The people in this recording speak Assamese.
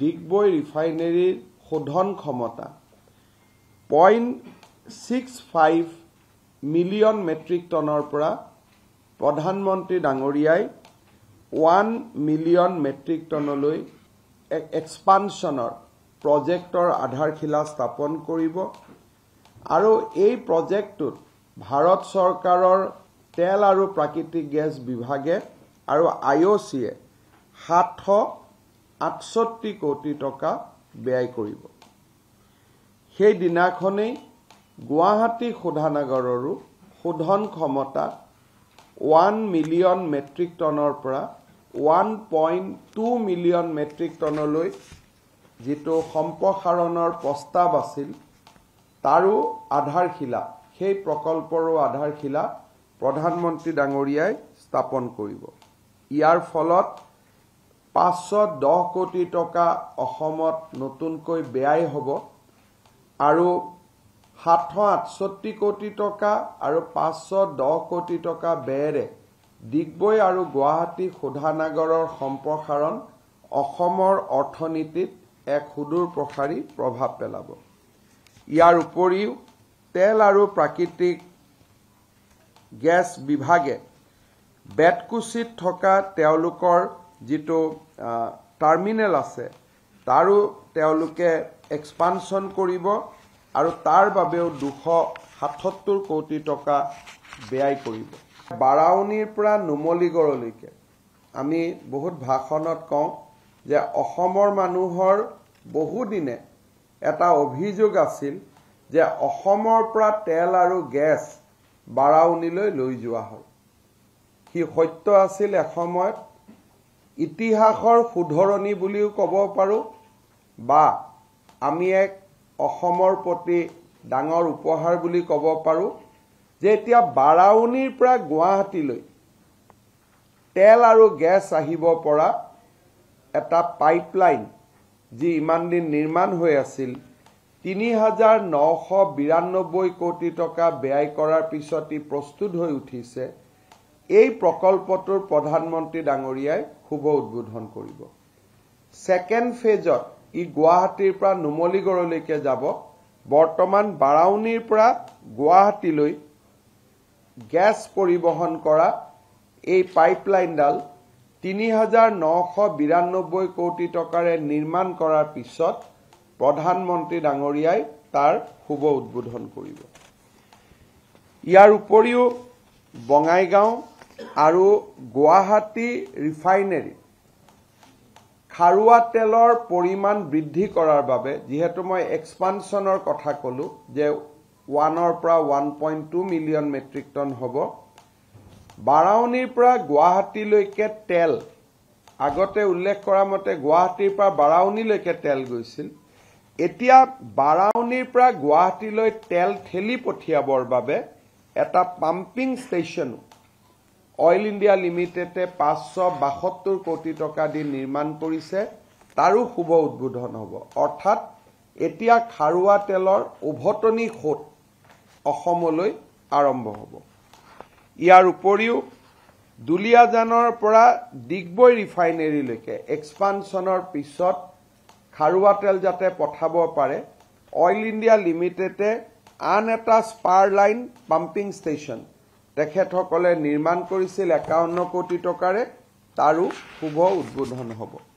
ডিগবৈ ৰিফাইনেৰীৰ শোধন ক্ষমতা point six five million metric টনৰ পৰা প্ৰধানমন্ত্ৰী ডাঙৰীয়াই ওৱান মিলিয়ন মেট্ৰিক টনলৈ এক্সপানশ্যনৰ প্ৰজেক্টৰ আধাৰশিলা স্থাপন কৰিব আৰু এই প্ৰজেক্টটোত ভাৰত চৰকাৰৰ তেল আৰু প্ৰাকৃতিক গেছ বিভাগে আৰু আই অ' চিয়ে সাতশ আঠষষ্ঠি কোটি টকা ব্যয় কৰিব সেইদিনাখনেই গুৱাহাটী শোধানাগাৰৰো শোধন ক্ষমতা ওৱান মিলিয়ন মেট্ৰিক টনৰ পৰা one point two million metric টনলৈ যিটো সম্প্ৰসাৰণৰ প্ৰস্তাৱ আছিল তাৰো আধাৰশিলা সেই প্ৰকল্পৰো আধাৰশিলা প্ৰধানমন্ত্ৰী ডাঙৰীয়াই স্থাপন কৰিব ইয়াৰ ফলত পাঁচশ দহ কোটি টকা অসমত নতুনকৈ ব্যয় হ'ব আৰু সাতশ আঠষষ্ঠি কোটি টকা আৰু পাঁচশ দহ কোটি টকা ব্যয়েৰে ডিগবৈ আৰু গুৱাহাটী সোধানাগৰৰ সম্প্ৰসাৰণ অসমৰ অৰ্থনীতিত এক সুদূৰ প্ৰসাৰী প্ৰভাৱ পেলাব ইয়াৰ উপৰিও তেল আৰু প্ৰাকৃতিক গেছ বিভাগে বেটকুচিত থকা তেওঁলোকৰ যিটো টাৰ্মিনেল আছে তাৰো তেওঁলোকে এক্সপানশ্যন কৰিব আৰু তাৰ বাবেও দুশ সাতসত্তৰ কোটি টকা ব্যয় কৰিব বাৰাউনীৰ পৰা নুমলীগড়লৈকে আমি বহুত ভাষণত কওঁ যে অসমৰ মানুহৰ বহুদিনে এটা অভিযোগ আছিল যে অসমৰ পৰা তেল আৰু গেছ বাৰাউনীলৈ লৈ যোৱা হয় সি সত্য আছিল এসময়ত ইতিহাসৰ শুধৰণি বুলিও ক'ব পাৰোঁ বা আমি এক অসমৰ প্ৰতি ডাঙৰ উপহাৰ বুলি ক'ব পাৰোঁ যে এতিয়া বাৰাউনীৰ পৰা গুৱাহাটীলৈ তেল আৰু গেছ আহিব পৰা এটা পাইপলাইন যি ইমান দিন নিৰ্মাণ হৈ আছিল তিনি হাজাৰ নশ বিৰান্নব্বৈ কোটি টকা ব্যয় কৰাৰ পিছত ই প্ৰস্তুত হৈ উঠিছে এই প্ৰকল্পটোৰ প্ৰধানমন্ত্ৰী ডাঙৰীয়াই শুভ উদ্বোধন কৰিব ছেকেণ্ড ফেজত ই গুৱাহাটীৰ পৰা নুমলীগড়লৈকে যাব বৰ্তমান বাৰাউনীৰ পৰা গুৱাহাটীলৈ গেছ পৰিবহণ কৰা এই পাইপলাইনডাল তিনি হাজাৰ নশ বিৰান্নব্বৈ কোটি টকাৰে নিৰ্মাণ কৰাৰ পিছত প্ৰধানমন্ত্ৰী ডাঙৰীয়াই তাৰ শুভ উদ্বোধন কৰিব ইয়াৰ উপৰিও বঙাইগাঁও আৰু গুৱাহাটী ৰিফাইনেৰী খাৰুৱা তেলৰ পৰিমাণ বৃদ্ধি কৰাৰ বাবে যিহেতু মই এক্সপানশ্যনৰ কথা ক'লো যে ওৱানৰ পৰা one point two million metric ton হ'ব বাৰাউনীৰ পৰা গুৱাহাটীলৈকে তেল আগতে উল্লেখ কৰা মতে গুৱাহাটীৰ পৰা বাৰাউনীলৈকে তেল গৈছিল এতিয়া বাৰাউনীৰ পৰা গুৱাহাটীলৈ তেল ঠেলি পঠিয়াবৰ বাবে এটা পাম্পিং ষ্টেচনো অইল ইণ্ডিয়া লিমিটেডে পাঁচশ বাসত্তৰ কোটি টকা দি নিৰ্মাণ কৰিছে তাৰো শুভ উদ্বোধন হ'ব অৰ্থাৎ এতিয়া খাৰুৱা তেলৰ উভতনি সোঁত অসমলৈ আৰম্ভ হ'ব ইয়াৰ উপৰিও দুলীয়াজানৰ পৰা ডিগবৈ ৰিফাইনেৰীলৈকে এক্সপানশ্যনৰ পিছত খাৰুৱা তেল যাতে পঠাব পাৰে অইল ইণ্ডিয়া লিমিটেডে আন এটা স্পাৰ লাইন পাম্পিং ষ্টেচন তেখেতসকলে নিৰ্মাণ কৰিছিল একাৱন্ন কোটি টকাৰে তাৰো শুভ উদ্বোধন হ'ব